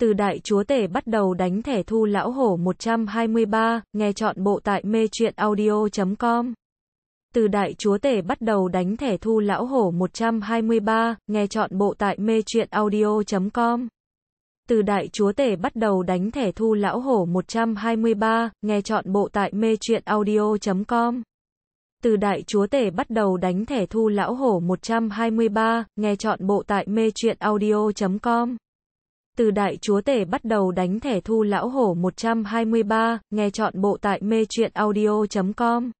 từ đại chúa tể bắt đầu đánh thẻ thu lão hổ 123, nghe chọn bộ tại mê truyện audio.com. Từ đại chúa tể bắt đầu đánh thẻ thu lão hổ 123, nghe chọn bộ tại mê truyện audio.com. Từ đại chúa tể bắt đầu đánh thẻ thu lão hổ 123, nghe chọn bộ tại mê truyện audio.com. Từ đại chúa tể bắt đầu đánh thẻ thu lão hổ 123, nghe chọn bộ tại mê truyện audio.com từ đại chúa tể bắt đầu đánh thẻ thu lão hổ 123, nghe chọn bộ tại mê truyện audio.com.